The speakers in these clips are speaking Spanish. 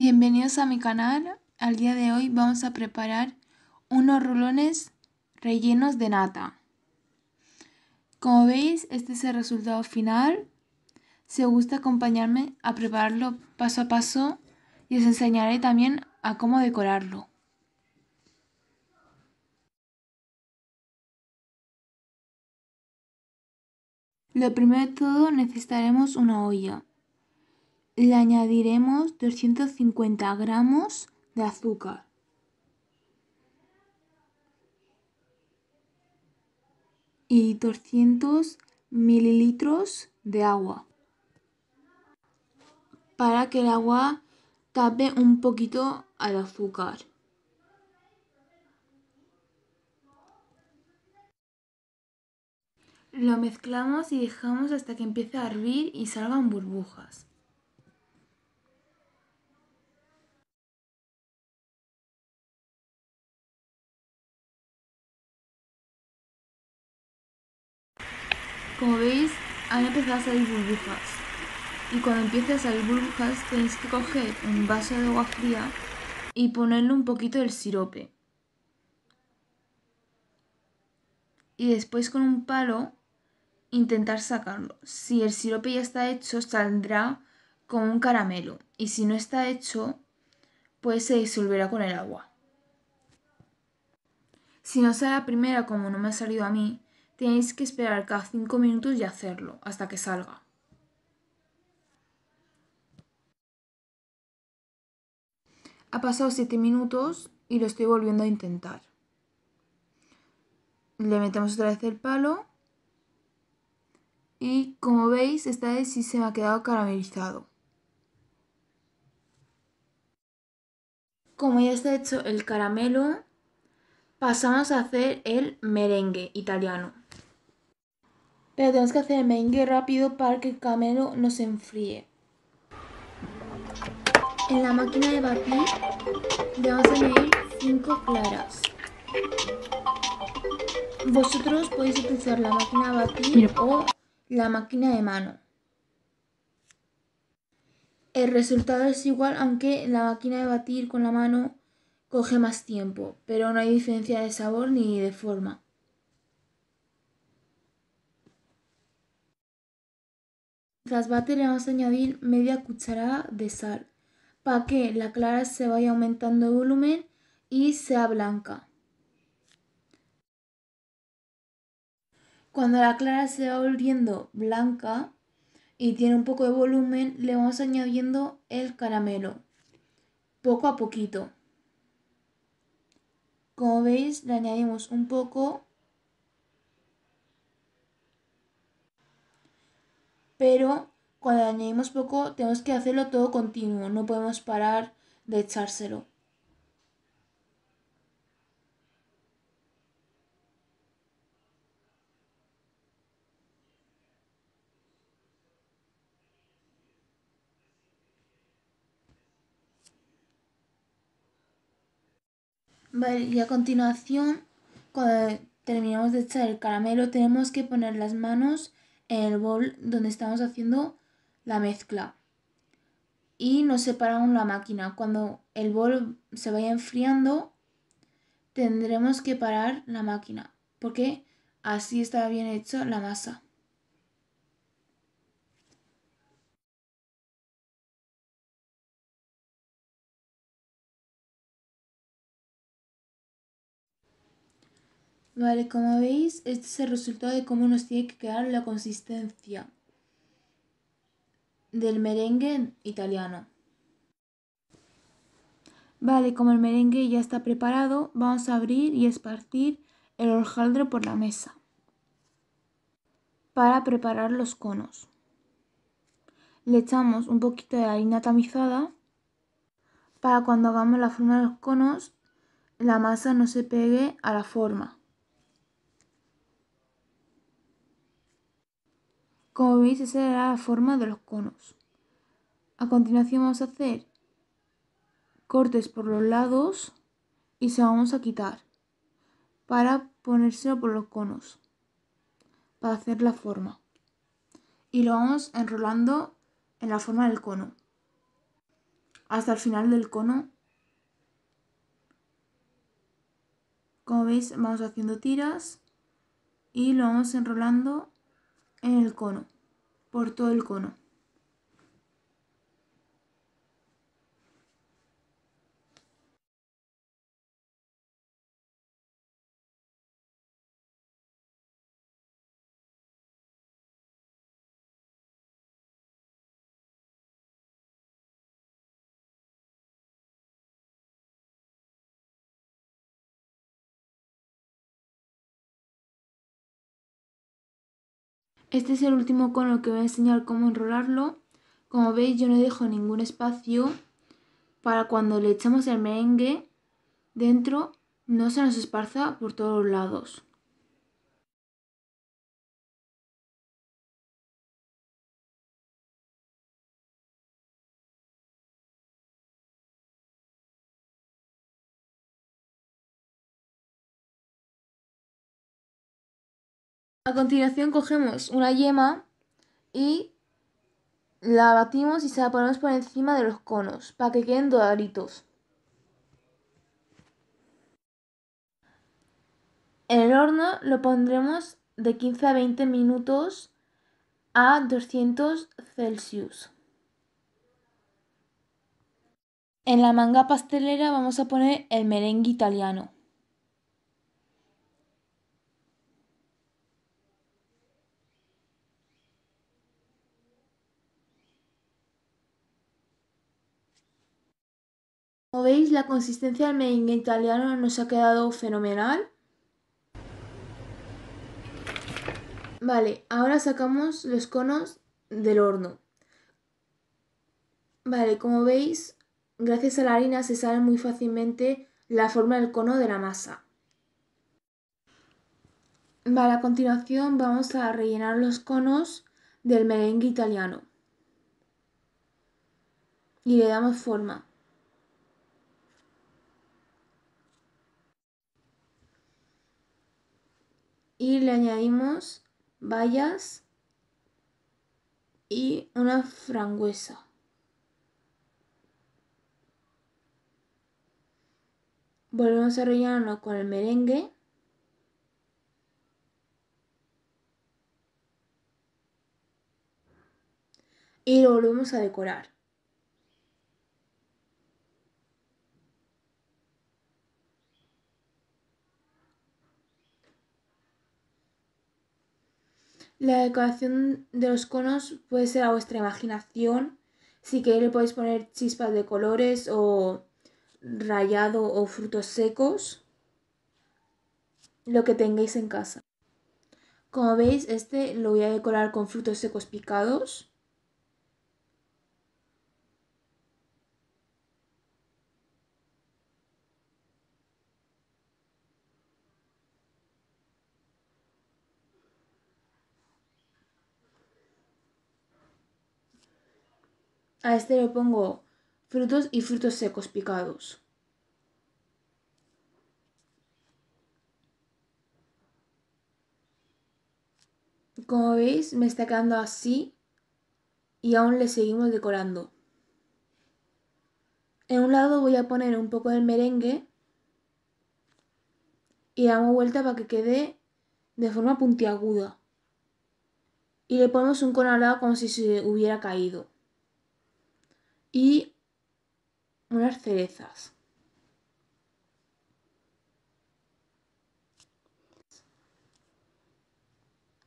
Bienvenidos a mi canal. Al día de hoy vamos a preparar unos rulones rellenos de nata. Como veis, este es el resultado final. Si os gusta acompañarme a prepararlo paso a paso y os enseñaré también a cómo decorarlo. Lo primero de todo necesitaremos una olla le añadiremos 250 gramos de azúcar. y 200 mililitros de agua para que el agua tape un poquito al azúcar. Lo mezclamos y dejamos hasta que empiece a hervir y salgan burbujas. Como veis, han empezado a salir burbujas. Y cuando empiece a salir burbujas, tenéis que coger un vaso de agua fría y ponerle un poquito del sirope. Y después con un palo intentar sacarlo. Si el sirope ya está hecho, saldrá como un caramelo. Y si no está hecho, pues se disolverá con el agua. Si no sale la primera, como no me ha salido a mí, tenéis que esperar cada 5 minutos y hacerlo hasta que salga. Ha pasado 7 minutos y lo estoy volviendo a intentar. Le metemos otra vez el palo y como veis esta vez sí se me ha quedado caramelizado. Como ya está hecho el caramelo, pasamos a hacer el merengue italiano. Pero tenemos que hacer el rápido para que el camelo no se enfríe. En la máquina de batir le a añadir 5 claras. Vosotros podéis utilizar la máquina de batir o la máquina de mano. El resultado es igual aunque la máquina de batir con la mano coge más tiempo, pero no hay diferencia de sabor ni de forma. bate le vamos a añadir media cucharada de sal para que la clara se vaya aumentando de volumen y sea blanca. Cuando la clara se va volviendo blanca y tiene un poco de volumen, le vamos añadiendo el caramelo, poco a poquito. Como veis, le añadimos un poco pero cuando añadimos poco tenemos que hacerlo todo continuo, no podemos parar de echárselo. Vale, y a continuación, cuando terminamos de echar el caramelo, tenemos que poner las manos en el bol donde estamos haciendo la mezcla. Y nos separamos la máquina. Cuando el bol se vaya enfriando, tendremos que parar la máquina, porque así está bien hecha la masa. Vale, como veis, este es el resultado de cómo nos tiene que quedar la consistencia del merengue italiano. Vale, como el merengue ya está preparado, vamos a abrir y esparcir el hojaldre por la mesa para preparar los conos. Le echamos un poquito de harina tamizada para cuando hagamos la forma de los conos, la masa no se pegue a la forma. Como veis, esa era la forma de los conos. A continuación vamos a hacer cortes por los lados y se vamos a quitar para ponérselo por los conos, para hacer la forma. Y lo vamos enrolando en la forma del cono, hasta el final del cono. Como veis, vamos haciendo tiras y lo vamos enrolando en el cono, por todo el cono. Este es el último cono que voy a enseñar cómo enrolarlo. Como veis yo no dejo ningún espacio para cuando le echamos el merengue dentro no se nos esparza por todos lados. A continuación cogemos una yema y la batimos y se la ponemos por encima de los conos para que queden doraditos. En el horno lo pondremos de 15 a 20 minutos a 200 Celsius. En la manga pastelera vamos a poner el merengue italiano. Como veis, la consistencia del merengue italiano nos ha quedado fenomenal. Vale, ahora sacamos los conos del horno. Vale, como veis, gracias a la harina se sale muy fácilmente la forma del cono de la masa. Vale, a continuación vamos a rellenar los conos del merengue italiano. Y le damos forma. y le añadimos bayas y una frangüesa. Volvemos a rellenarlo con el merengue. Y lo volvemos a decorar. La decoración de los conos puede ser a vuestra imaginación. Si queréis le podéis poner chispas de colores o rayado o frutos secos. Lo que tengáis en casa. Como veis, este lo voy a decorar con frutos secos picados. A este le pongo frutos y frutos secos picados. Como veis, me está quedando así y aún le seguimos decorando. En un lado voy a poner un poco del merengue y damos vuelta para que quede de forma puntiaguda. Y le ponemos un cono al lado como si se hubiera caído y unas cerezas.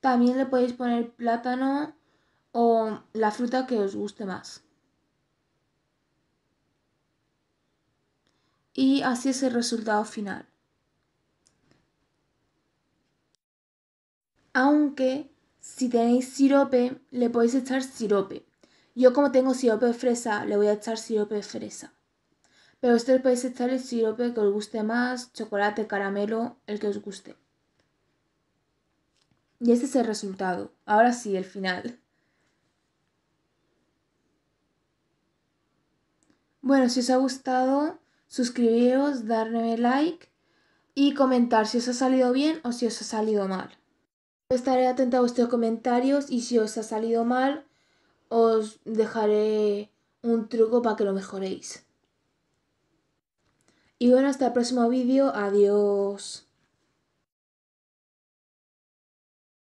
También le podéis poner plátano o la fruta que os guste más. Y así es el resultado final. Aunque si tenéis sirope, le podéis echar sirope. Yo como tengo sirope de fresa, le voy a echar sirope de fresa. Pero usted podéis echar el sirope que os guste más, chocolate, caramelo, el que os guste. Y este es el resultado. Ahora sí, el final. Bueno, si os ha gustado, suscribiros, darme like y comentar si os ha salido bien o si os ha salido mal. Estaré atenta a vuestros comentarios y si os ha salido mal, os dejaré un truco para que lo mejoréis. Y bueno, hasta el próximo vídeo. Adiós.